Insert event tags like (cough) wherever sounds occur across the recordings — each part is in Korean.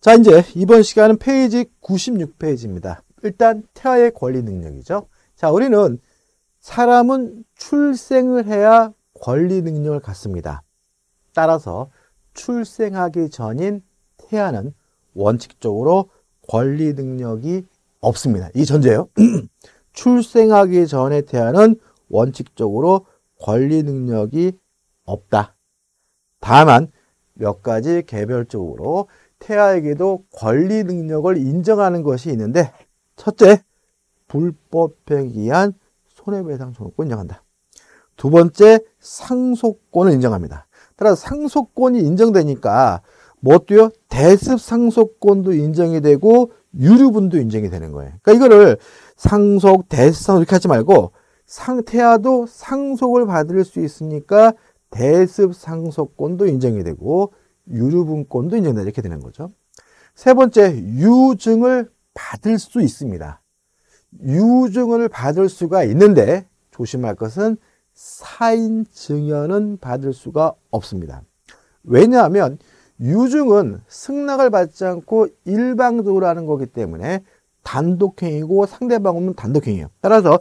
자 이제 이번 시간은 페이지 96페이지입니다. 일단 태아의 권리 능력이죠. 자 우리는 사람은 출생을 해야 권리 능력을 갖습니다. 따라서 출생하기 전인 태아는 원칙적으로 권리 능력이 없습니다. 이 전제예요. (clears throat) 출생하기 전의 태아는 원칙적으로 권리 능력이 없다. 다만 몇 가지 개별적으로 태아에게도 권리 능력을 인정하는 것이 있는데 첫째, 불법행위에 의한 손해배상 소구권 인정한다. 두 번째, 상속권을 인정합니다. 따라서 상속권이 인정되니까 뭐도요? 대습 상속권도 인정이 되고 유류분도 인정이 되는 거예요. 그러니까 이거를 상속, 대습상 이렇게 하지 말고 상태아도 상속을 받을 수 있으니까 대습 상속권도 인정이 되고 유류분권도 인정된다 이렇게 되는 거죠. 세 번째 유증을 받을 수 있습니다. 유증을 받을 수가 있는데 조심할 것은 사인 증여는 받을 수가 없습니다. 왜냐하면 유증은 승낙을 받지 않고 일방적으로 하는 거기 때문에 단독행위고 상대방 은 단독행위예요. 따라서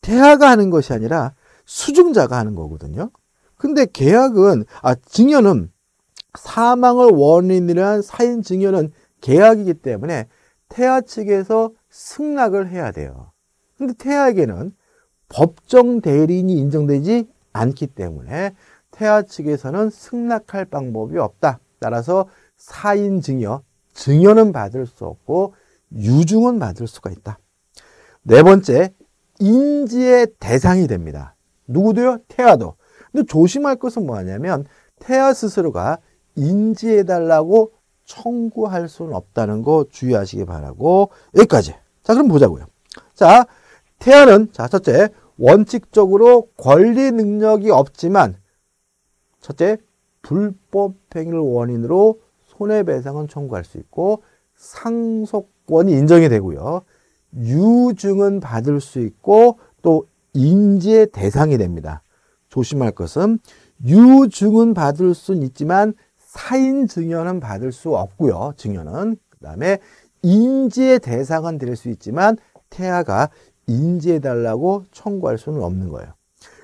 대아가 하는 것이 아니라 수증자가 하는 거거든요. 근데 계약은 아 증여는 사망을 원인이로한 사인 증여는 계약이기 때문에 태아 측에서 승낙을 해야 돼요. 근데 태아에게는 법정 대리인이 인정되지 않기 때문에 태아 측에서는 승낙할 방법이 없다. 따라서 사인 증여, 증여는 받을 수 없고 유증은 받을 수가 있다. 네 번째, 인지의 대상이 됩니다. 누구도요? 태아도. 근데 조심할 것은 뭐냐면 태아 스스로가 인지해달라고 청구할 수는 없다는 거 주의하시기 바라고 여기까지. 자 그럼 보자고요. 자 태아는 자 첫째 원칙적으로 권리 능력이 없지만 첫째 불법 행위를 원인으로 손해배상은 청구할 수 있고 상속권이 인정이 되고요. 유증은 받을 수 있고 또 인지의 대상이 됩니다. 조심할 것은 유증은 받을 수는 있지만 사인 증여는 받을 수 없고요. 증여는 그다음에 인지의 대상은 될 수 있지만 태아가 인지해 달라고 청구할 수는 없는 거예요.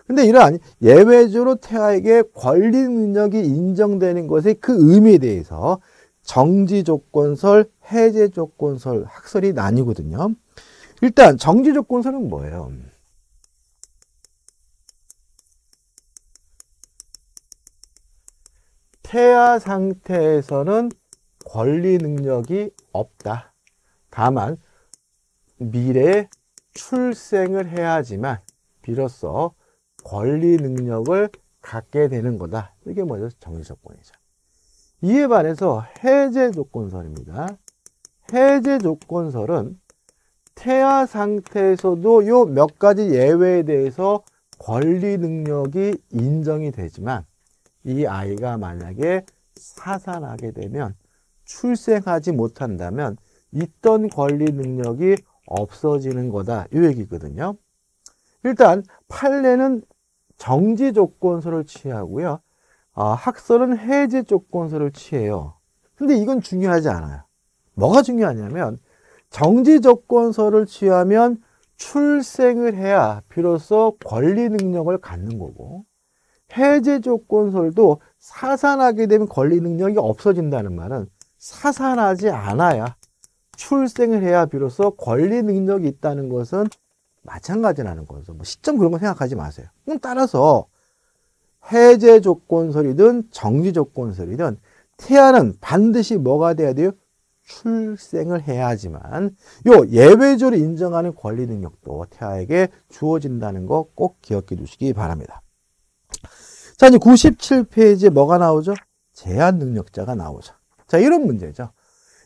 근데 이러한 예외적으로 태아에게 권리 능력이 인정되는 것의 그 의미에 대해서 정지 조건설, 해제 조건설, 학설이 나뉘거든요. 일단 정지 조건설은 뭐예요? 태아 상태에서는 권리 능력이 없다. 다만 미래에 출생을 해야지만 비로소 권리 능력을 갖게 되는 거다. 이게 뭐죠? 정리 조건이죠. 이에 반해서 해제 조건설입니다. 해제 조건설은 태아 상태에서도 요 몇 가지 예외에 대해서 권리 능력이 인정이 되지만 이 아이가 만약에 사산하게 되면 출생하지 못한다면 있던 권리 능력이 없어지는 거다 이 얘기거든요. 일단 판례는 정지 조건서를 취하고요. 아, 학설은 해제 조건서를 취해요. 근데 이건 중요하지 않아요. 뭐가 중요하냐면 정지 조건서를 취하면 출생을 해야 비로소 권리 능력을 갖는 거고 해제 조건설도 사산하게 되면 권리 능력이 없어진다는 말은 사산하지 않아야 출생을 해야 비로소 권리 능력이 있다는 것은 마찬가지라는 거죠. 뭐 시점 그런 거 생각하지 마세요. 그럼 따라서 해제 조건설이든 정지 조건설이든 태아는 반드시 뭐가 돼야 돼요? 출생을 해야지만 요예외적으로 인정하는 권리 능력도 태아에게 주어진다는 거 꼭 기억해 두시기 바랍니다. 자, 이제 97페이지에 뭐가 나오죠? 제한 능력자가 나오죠. 자, 이런 문제죠.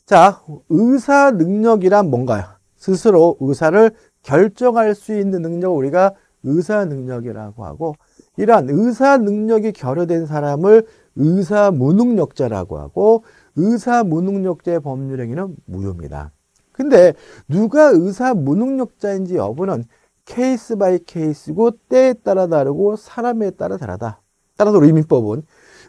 자, 의사 능력이란 뭔가요? 스스로 의사를 결정할 수 있는 능력을 우리가 의사 능력이라고 하고, 이러한 의사 능력이 결여된 사람을 의사 무능력자라고 하고, 의사 무능력자의 법률 행위는 무효입니다. 근데 누가 의사 무능력자인지 여부는 케이스 바이 케이스고 때에 따라 다르고 사람에 따라 다르다. 따라서 우리 민법은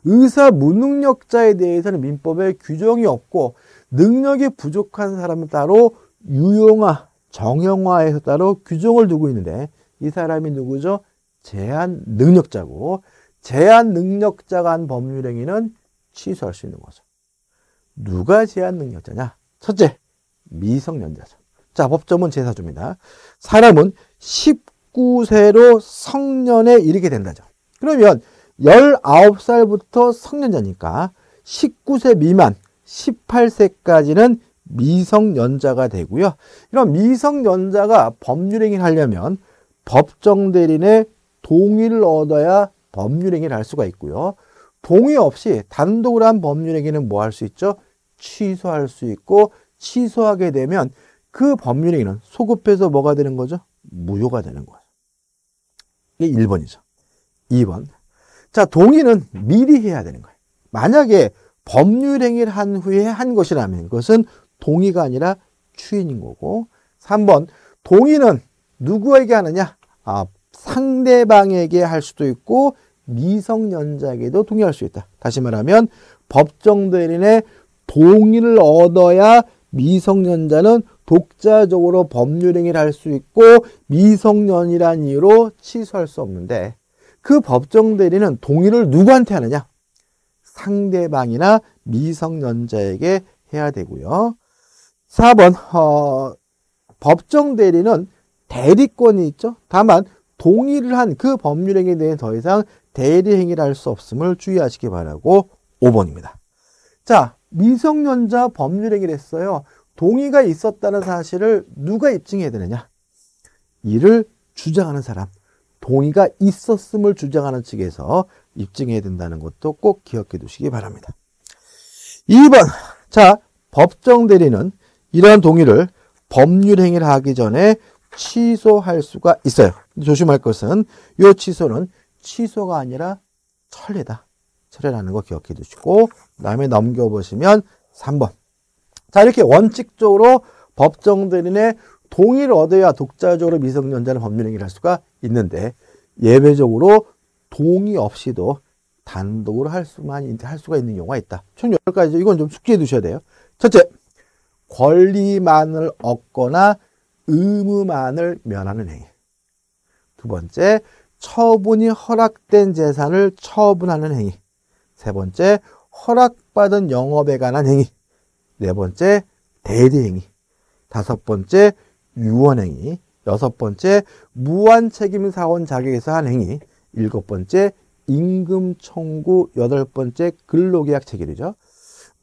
의사 무능력자에 대해서는 민법에 규정이 없고 능력이 부족한 사람은 따로 유용화, 정형화에서 따로 규정을 두고 있는데 이 사람이 누구죠? 제한 능력자고 제한 능력자가 한 법률 행위는 취소할 수 있는 거죠. 누가 제한 능력자냐? 첫째, 미성년자죠. 자, 법조문 제사조입니다. 사람은 19세로 성년에 이르게 된다죠. 그러면 1 9 살부터 성년자니까 1 9세 미만 1 8 세까지는 미성년자가 되고요. 이런 미성년자가 법률행위를 하려면 법정대리인의 동의를 얻어야 법률행위를 할 수가 있고요. 동의 없이 단독으로 한 법률행위는 뭐 할 수 있죠? 취소할 수 있고 취소하게 되면 그 법률행위는 소급해서 뭐가 되는 거죠? 무효가 되는 거예요. 이게 1번이죠. 2번 자, 동의는 미리 해야 되는 거예요. 만약에 법률 행위를 한 후에 한 것이라면 그것은 동의가 아니라 추인인 거고 3번 동의는 누구에게 하느냐? 아, 상대방에게 할 수도 있고 미성년자에게도 동의할 수 있다. 다시 말하면 법정대리인의 동의를 얻어야 미성년자는 독자적으로 법률 행위를 할 수 있고 미성년이라는 이유로 취소할 수 없는데 그 법정 대리는 동의를 누구한테 하느냐? 상대방이나 미성년자에게 해야 되고요. 4번 어, 법정 대리는 대리권이 있죠. 다만 동의를 한 그 법률행위에 대해 더 이상 대리행위를 할 수 없음을 주의하시기 바라고 5번입니다. 자, 미성년자 법률행위를 했어요. 동의가 있었다는 사실을 누가 입증해야 되느냐? 이를 주장하는 사람. 동의가 있었음을 주장하는 측에서 입증해야 된다는 것도 꼭 기억해 두시기 바랍니다. 2번. 자, 법정 대리는 이러한 동의를 법률 행위를 하기 전에 취소할 수가 있어요. 조심할 것은 이 취소는 취소가 아니라 철회다. 철회라는 거 기억해 두시고 그에 넘겨 보시면 3번. 자, 이렇게 원칙적으로 법정 대리인의 동의를 얻어야 독자적으로 미성년자는 법률행위를 할 수가 있는데 예외적으로 동의 없이도 단독으로 할 수만 할 수가 있는 경우가 있다. 총1가지죠 이건 좀 숙지해 두셔야 돼요. 첫째, 권리만을 얻거나 의무만을 면하는 행위. 두 번째, 처분이 허락된 재산을 처분하는 행위. 세 번째, 허락받은 영업에 관한 행위. 네 번째, 대리 행위. 다섯 번째, 유언행위, 여섯 번째 무한 책임 사원 자격에서 한 행위, 일곱 번째 임금 청구, 여덟 번째 근로계약 체결이죠.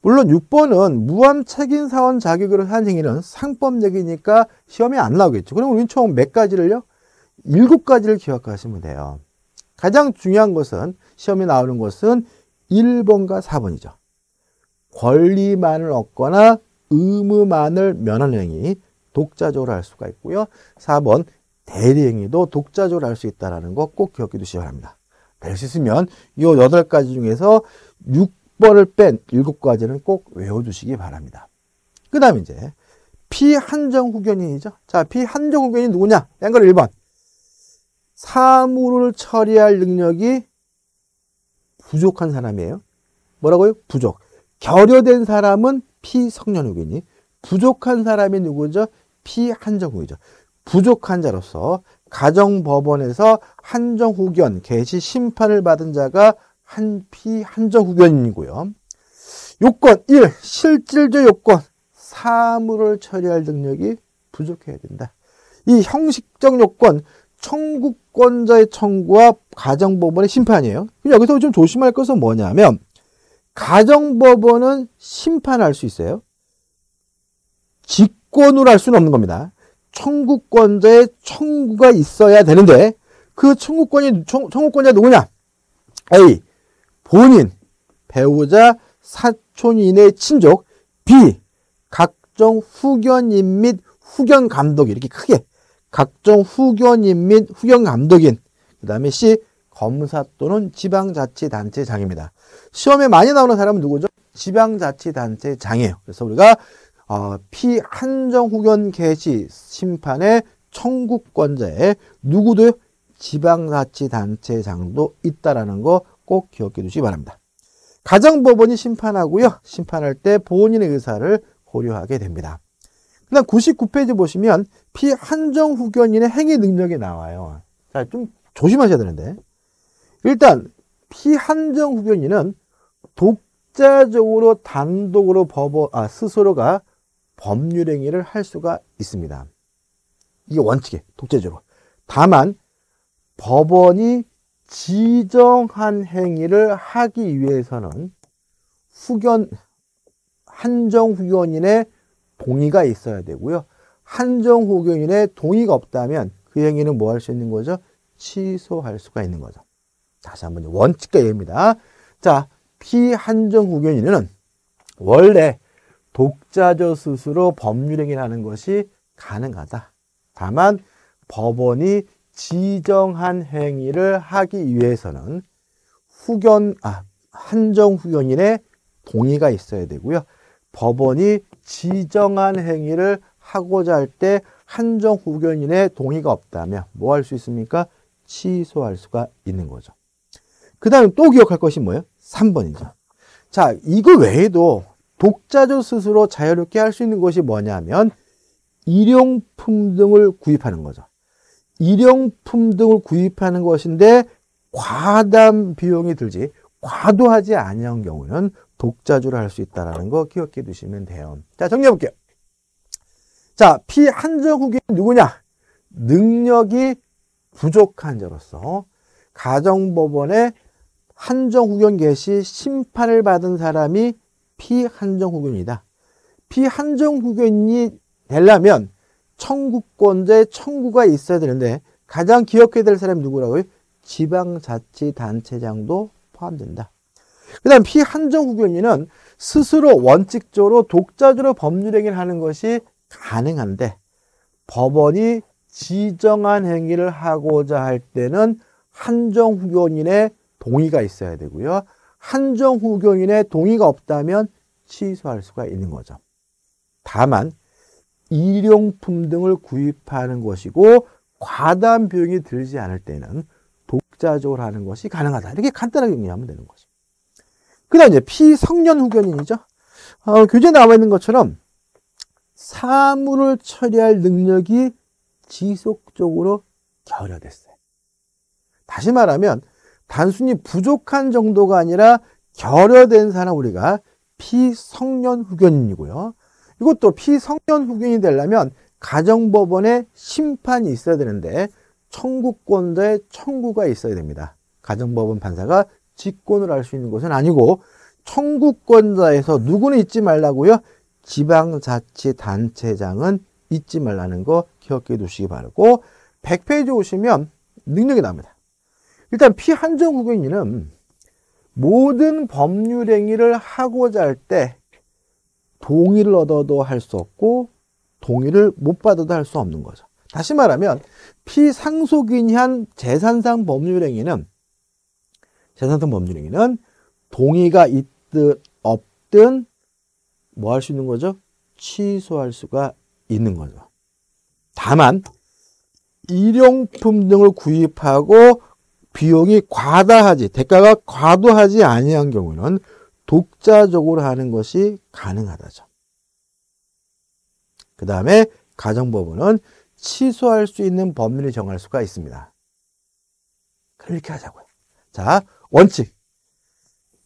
물론 6번은 무한 책임 사원 자격으로 한 행위는 상법 얘기니까 시험에 안 나오겠죠. 그럼 우리는 총몇 가지를요? 일곱 가지를 기억하시면 돼요. 가장 중요한 것은 시험에 나오는 것은 1번과 4번이죠. 권리만을 얻거나 의무만을 면하는 행위, 독자적으로 할 수가 있고요. 4번 대리행위도 독자적으로 할 수 있다는 라 거꼭 기억해 두시기 바랍니다. 될 수 있으면 이 8가지 중에서 6번을 뺀 7가지는 꼭 외워두시기 바랍니다. 그 다음 이제 피한정 후견인이죠. 자, 피한정 후견인 누구냐? 앵걸 1번. 사물을 처리할 능력이 부족한 사람이에요. 뭐라고요? 부족. 결여된 사람은 피성년 후견이. 부족한 사람이 누구죠? 피한정후이죠. 부족한 자로서 가정법원에서 한정후견 개시 심판을 받은 자가 한 피한정후견이고요. 요건 1. 실질적 요건 사물을 처리할 능력이 부족해야 된다. 이 형식적 요건 청구권자의 청구와 가정법원의 심판이에요. 여기서 좀 조심할 것은 뭐냐면 가정법원은 심판할 수 있어요. 직 무조으로할 수는 없는 겁니다. 청구권자의 청구가 있어야 되는데 그 청구권이 청, 청구권자 누구냐? A. 본인, 배우자, 사촌인의 친족 B. 각종 후견인 및 후견 감독 이렇게 크게 각종 후견인 및 후견 감독인 그 다음에 C. 검사 또는 지방자치단체장입니다. 시험에 많이 나오는 사람은 누구죠? 지방자치단체장이에요. 그래서 우리가 어, 피한정 후견 개시 심판의 청구권자에 누구도 지방자치단체장도 있다라는 거 꼭 기억해 두시기 바랍니다. 가정법원이 심판하고요. 심판할 때 본인의 의사를 고려하게 됩니다. 그다음 99페이지 보시면 피한정 후견인의 행위 능력이 나와요. 자, 좀 조심하셔야 되는데. 일단 피한정 후견인은 독자적으로 단독으로 법원 아 스스로가 법률행위를 할 수가 있습니다. 이게 원칙에 독재적으로. 다만 법원이 지정한 행위를 하기 위해서는 후견 한정 후견인의 동의가 있어야 되고요. 한정 후견인의 동의가 없다면 그 행위는 뭐 할 수 있는 거죠? 취소할 수가 있는 거죠. 다시 한번 원칙과 예입니다. 자, 피한정 후견인은 원래 독자적 스스로 법률행위하는 를 것이 가능하다. 다만 법원이 지정한 행위를 하기 위해서는 후견 아 한정 후견인의 동의가 있어야 되고요. 법원이 지정한 행위를 하고자 할 때 한정 후견인의 동의가 없다면 뭐 할 수 있습니까? 취소할 수가 있는 거죠. 그 다음 또 기억할 것이 뭐예요? 3번이죠. 자, 이거 외에도 독자적 스스로 자유롭게 할 수 있는 것이 뭐냐면 일용품 등을 구입하는 거죠. 일용품 등을 구입하는 것인데 과담 비용이 들지 과도하지 아니한 경우는 독자주를 할 수 있다라는 거 기억해 두시면 돼요. 자, 정리해 볼게요. 자, 피한정후기 누구냐? 능력이 부족한 자로서 가정법원의 한정후견 개시 심판을 받은 사람이 피한정후견이다. 피한정후견이 되려면 청구권자의 청구가 있어야 되는데 가장 기억해야 될 사람이 누구라고요? 지방자치단체장도 포함된다. 그 다음 피한정후견인은 스스로 원칙적으로 독자적으로 법률행위를 하는 것이 가능한데 법원이 지정한 행위를 하고자 할 때는 한정후견인의 동의가 있어야 되고요. 한정후 교인의 동의가 없다면 취소할 수가 있는 거죠. 다만 일용품 등을 구입하는 것이고 과다한 비용이 들지 않을 때는 독자적으로 하는 것이 가능하다. 이렇게 간단하게 정리하면 되는 거죠. 그 다음 이제 피성년 후견인이죠. 어, 교재에 나와 있는 것처럼 사물을 처리할 능력이 지속적으로 결여됐어요. 다시 말하면 단순히 부족한 정도가 아니라 결여된 사람 우리가 피성년 후견인이고요. 이것도 피성년 후견이 되려면 가정법원에 심판이 있어야 되는데 청구권자의 청구가 있어야 됩니다. 가정법원 판사가 직권을 알 수 있는 것은 아니고 청구권자에서 누구는 잊지 말라고요. 지방자치단체장은 잊지 말라는 거 기억해 두시기 바라고 100페이지 오시면 능력이 나옵니다. 일단 피한정 국견인은 모든 법률 행위를 하고자 할 때 동의를 얻어도 할 수 없고 동의를 못 받아도 할 수 없는 거죠. 다시 말하면 피상속인이 한 재산상 법률 행위는 재산상 법률 행위는 동의가 있든 없든 뭐 할 수 있는 거죠? 취소할 수가 있는 거죠. 다만 일용품 등을 구입하고 비용이 과다하지 대가가 과도하지 아니한 경우는 독자적으로 하는 것이 가능하다죠. 그 다음에 가정법원은 취소할 수 있는 법률을 정할 수가 있습니다. 그렇게 하자고요. 자, 원칙.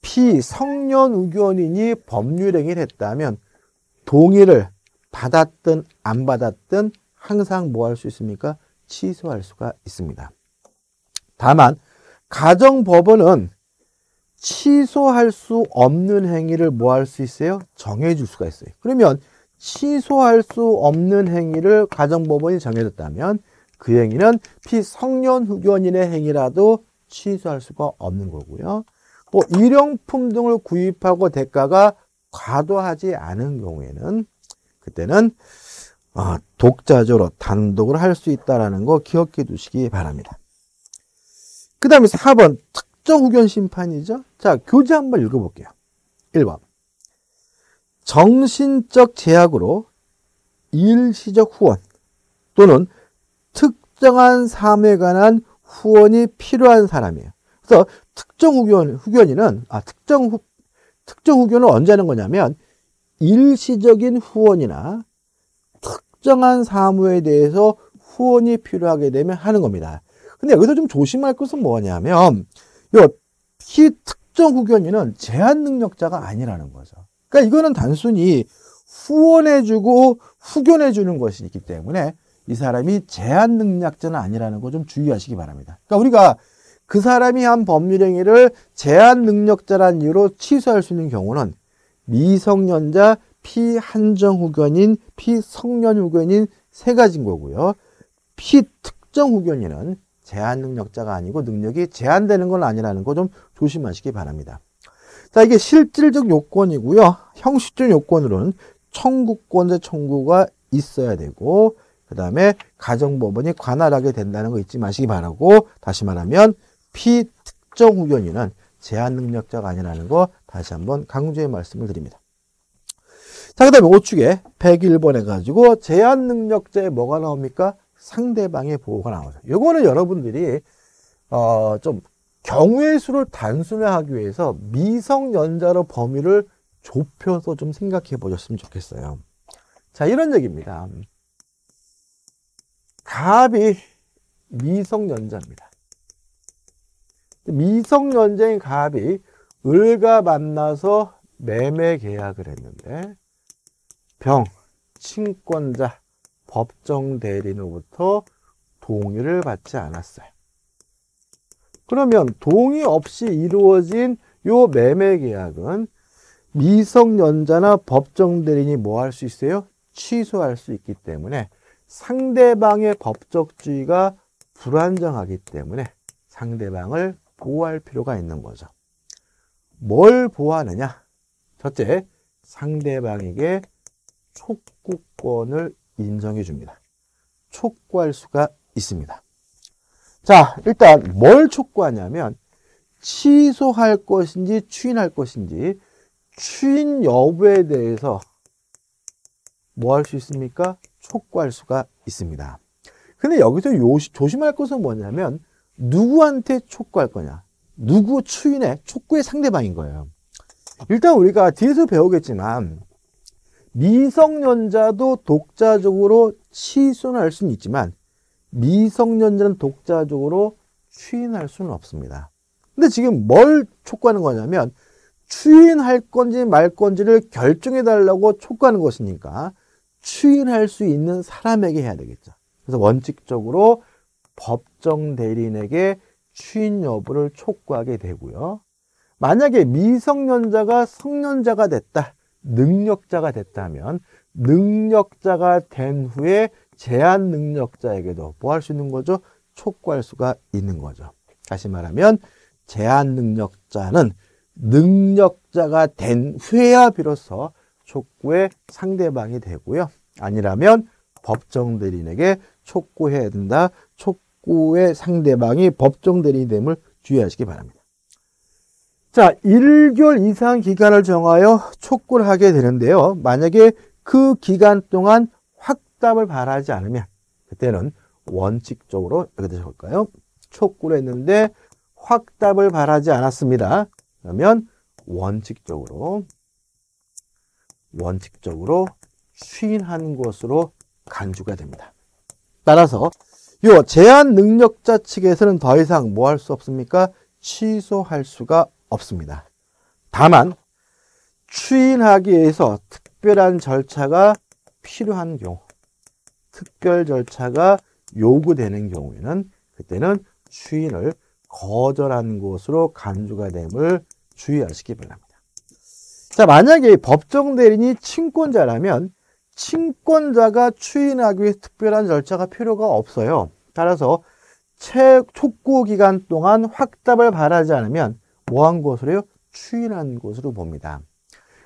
피성년 의견인이 법률행위를 했다면 동의를 받았든 안 받았든 항상 뭐 할 수 있습니까? 취소할 수가 있습니다. 다만 가정법원은 취소할 수 없는 행위를 뭐 할 수 있어요? 정해줄 수가 있어요. 그러면 취소할 수 없는 행위를 가정법원이 정해줬다면 그 행위는 피성년후견인의 행위라도 취소할 수가 없는 거고요. 뭐 일용품 등을 구입하고 대가가 과도하지 않은 경우에는 그때는 아, 독자적으로 단독을 할 수 있다는 거 기억해 두시기 바랍니다. 그 다음에 4번 특정 후견 심판이죠. 자, 교재 한번 읽어볼게요. 1번 정신적 제약으로 일시적 후원 또는 특정한 삶에 관한 후원이 필요한 사람이에요. 그래서 특정 후견, 후견인은 아 특정 후, 특정 후견은 언제 하는 거냐면 일시적인 후원이나 특정한 사무에 대해서 후원이 필요하게 되면 하는 겁니다. 근데 여기서 좀 조심할 것은 뭐냐면 이키 특정 후견인은 제한 능력자가 아니라는 거죠. 그러니까 이거는 단순히 후원해주고 후견해주는 것이 있기 때문에 이 사람이 제한 능력자는 아니라는 거 좀 주의하시기 바랍니다. 그러니까 우리가 그 사람이 한 법률 행위를 제한 능력자란 이유로 취소할 수 있는 경우는 미성년자, 피한정 후견인, 피성년 후견인 세 가지인 거고요. 피특정 후견인은 제한 능력자가 아니고 능력이 제한되는 건 아니라는 거 좀 조심하시기 바랍니다. 자, 이게 실질적 요건이고요. 형식적 요건으로는 청구권의 청구가 있어야 되고 그 다음에 가정법원이 관할하게 된다는 거 잊지 마시기 바라고 다시 말하면 피특정 후견인은 제한 능력자가 아니라는 거 다시 한번 강조의 말씀을 드립니다. 자, 그 다음에 5축에 101번 해가지고 제한 능력자에 뭐가 나옵니까? 상대방의 보호가 나오죠. 요거는 여러분들이 어, 좀 경우의 수를 단순화하기 위해서 미성년자로 범위를 좁혀서 좀 생각해 보셨으면 좋겠어요. 자, 이런 얘기입니다. 갑이 미성년자입니다. 미성년자인 갑이 을과 만나서 매매 계약을 했는데 병, 친권자, 법정 대리인으로부터 동의를 받지 않았어요. 그러면 동의 없이 이루어진 요 매매 계약은 미성년자나 법정 대리인이 뭐 할 수 있어요? 취소할 수 있기 때문에 상대방의 법적주의가 불안정하기 때문에 상대방을 보호할 필요가 있는 거죠. 뭘 보호하느냐? 첫째, 상대방에게 촉구권을 인정해 줍니다. 촉구할 수가 있습니다. 자, 일단 뭘 촉구하냐면 취소할 것인지 추인할 것인지 추인 여부에 대해서 뭐 할 수 있습니까? 촉구할 수가 있습니다. 근데 여기서 요시, 조심할 것은 뭐냐면 누구한테 촉구할 거냐? 누구 추인의 촉구의 상대방인 거예요. 일단 우리가 뒤에서 배우겠지만 미성년자도 독자적으로 취소할 수는 있지만 미성년자는 독자적으로 추인할 수는 없습니다. 근데 지금 뭘 촉구하는 거냐면 추인할 건지 말 건지를 결정해 달라고 촉구하는 것이니까 추인할 수 있는 사람에게 해야 되겠죠. 그래서 원칙적으로 법정 대리인에게 추인 여부를 촉구하게 되고요. 만약에 미성년자가 성년자가 됐다. 능력자가 됐다면 능력자가 된 후에 제한 능력자에게도 뭐 할 수 있는 거죠? 촉구할 수가 있는 거죠. 다시 말하면 제한 능력자는 능력자가 된 후에야 비로소 촉구의 상대방이 되고요. 아니라면 법정 대리인에게 촉구해야 된다. 촉구의 상대방이 법정 대리인됨을 주의하시기 바랍니다. 자, 1개월 이상 기간을 정하여 촉구를 하게 되는데요. 만약에 그 기간 동안 확답을 바라지 않으면 그때는 원칙적으로 이렇게 되 적을까요? 촉구를 했는데 확답을 바라지 않았습니다. 그러면 원칙적으로 원칙적으로 추인한 것으로 간주가 됩니다. 따라서 요 제한 능력자 측에서는 더 이상 뭐 할 수 없습니까? 취소할 수가 없습니다. 다만 추인하기 위해서 특별한 절차가 필요한 경우, 특별 절차가 요구되는 경우에는 그때는 추인을 거절한 것으로 간주가 됨을 주의하시기 바랍니다. 자, 만약에 법정 대리인이 친권자라면 친권자가 추인하기 위해 특별한 절차가 필요가 없어요. 따라서 촉구 기간 동안 확답을 바라지 않으면 뭐한 것으로요? 추인한 것으로 봅니다.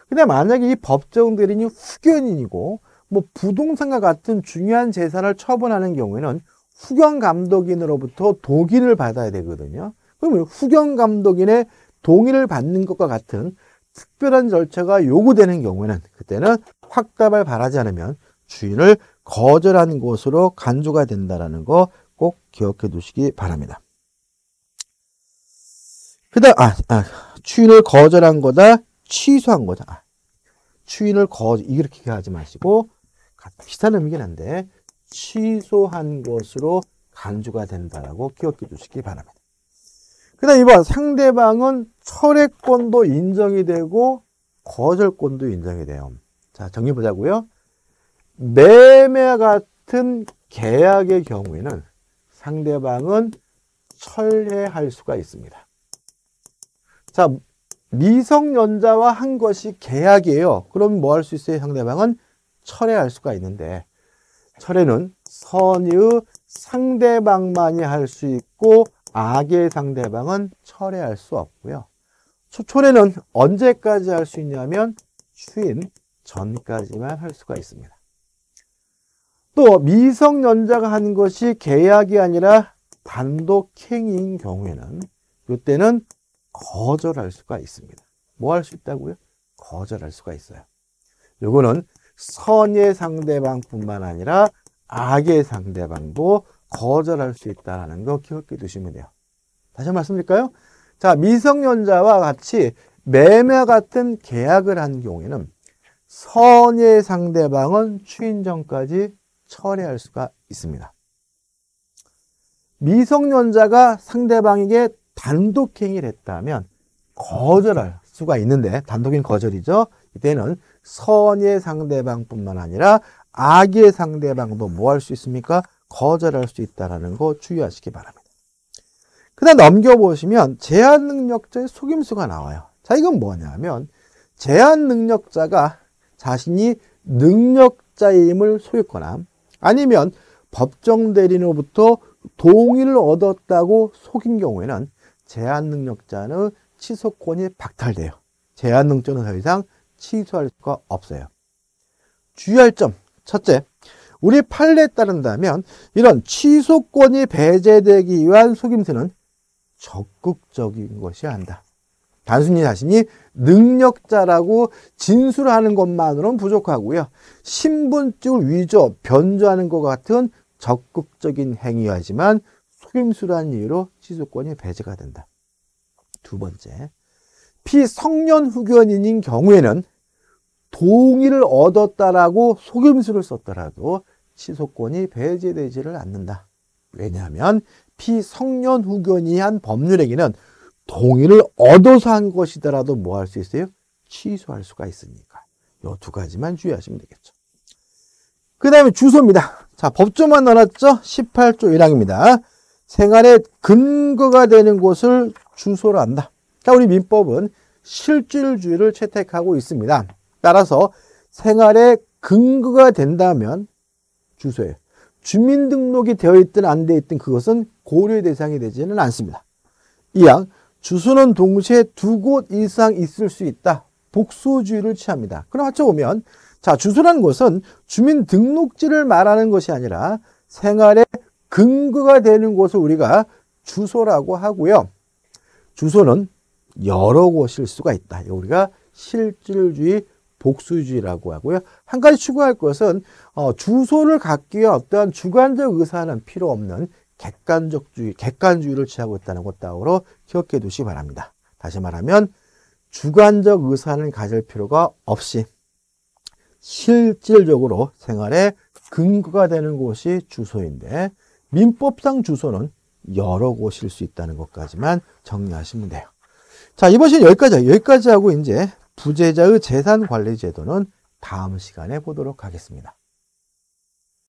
근데 만약에 이 법정 대리인이 후견인이고 뭐 부동산과 같은 중요한 재산을 처분하는 경우에는 후견 감독인으로부터 동의를 받아야 되거든요. 그러면 후견 감독인의 동의를 받는 것과 같은 특별한 절차가 요구되는 경우에는 그때는 확답을 바라지 않으면 주인을 거절한 것으로 간주가 된다는거 꼭 기억해 두시기 바랍니다. 그다음 아, 아 추인을 거절한 거다 취소한 거다. 아, 추인을 거 이렇게 하지 마시고 비슷한 의미긴 한데 취소한 것으로 간주가 된다라고 기억해 주시기 바랍니다. 그다음 이번 상대방은 철회권도 인정이 되고 거절권도 인정이 돼요. 자정리 보자고요. 매매 같은 계약의 경우에는 상대방은 철회할 수가 있습니다. 자, 미성년자와 한 것이 계약이에요. 그럼 뭐 할 수 있어요? 상대방은 철회할 수가 있는데 철회는 선의 상대방만이 할 수 있고 악의 상대방은 철회할 수 없고요. 초철회는 언제까지 할 수 있냐면 추인 전까지만 할 수가 있습니다. 또 미성년자가 한 것이 계약이 아니라 단독 행위인 경우에는 이때는 거절할 수가 있습니다. 뭐 할 수 있다고요? 거절할 수가 있어요. 요거는 선의 상대방뿐만 아니라 악의 상대방도 거절할 수 있다는 거 기억해 두시면 돼요. 다시 말씀드릴까요? 자, 미성년자와 같이 매매 같은 계약을 한 경우에는 선의 상대방은 추인정까지 철회할 수가 있습니다. 미성년자가 상대방에게 단독행위를 했다면 거절할 수가 있는데 단독인 거절이죠. 이때는 선의 상대방뿐만 아니라 악의 상대방도 뭐 할 수 있습니까? 거절할 수 있다라는 거 주의하시기 바랍니다. 그다음 넘겨보시면 제한 능력자의 속임수가 나와요. 자 이건 뭐냐면 제한 능력자가 자신이 능력자임을 속였거나 아니면 법정 대리인으로부터 동의를 얻었다고 속인 경우에는 제한 능력자는 취소권이 박탈돼요. 제한 능력자는 더 이상 취소할 수가 없어요. 주의할 점 첫째, 우리 판례에 따른다면 이런 취소권이 배제되기 위한 속임수는 적극적인 것이 한다. 단순히 자신이 능력자라고 진술하는 것만으로는 부족하고요. 신분증을 위조, 변조하는 것 같은 적극적인 행위하지만 속임수란 이유로 취소권이 배제가 된다. 두 번째, 피성년 후견인인 경우에는 동의를 얻었다라고 속임수를 썼더라도 취소권이 배제되지를 않는다. 왜냐하면 피성년 후견이 한법률에게는 동의를 얻어서 한 것이더라도 뭐 할 수 있어요? 취소할 수가 있으니까. 이 두 가지만 주의하시면 되겠죠. 그 다음에 주소입니다. 자, 법조만 넣어놨죠 18조 1항입니다. 생활의 근거가 되는 곳을 주소로 한다. 자, 우리 민법은 실질주의를 채택하고 있습니다. 따라서 생활의 근거가 된다면 주소예요. 주민등록이 되어 있든 안 되어 있든 그것은 고려 대상이 되지는 않습니다. 이양 주소는 동시에 두 곳 이상 있을 수 있다. 복소주의를 취합니다. 그럼 합쳐보면 자 주소란 것은 주민등록지를 말하는 것이 아니라 생활의 근거가 되는 곳을 우리가 주소라고 하고요. 주소는 여러 곳일 수가 있다. 우리가 실질주의 복수주의라고 하고요. 한 가지 추구할 것은 어, 주소를 갖기 위한 어떠한 주관적 의사는 필요 없는 객관적주의, 객관주의를 취하고 있다는 것 따로 오 기억해 두시기 바랍니다. 다시 말하면 주관적 의사는 가질 필요가 없이 실질적으로 생활에 근거가 되는 곳이 주소인데 민법상 주소는 여러 곳일 수 있다는 것까지만 정리하시면 돼요. 자, 이번 시간 여기까지, 여기까지 하고 이제 부재자의 재산 관리 제도는 다음 시간에 보도록 하겠습니다.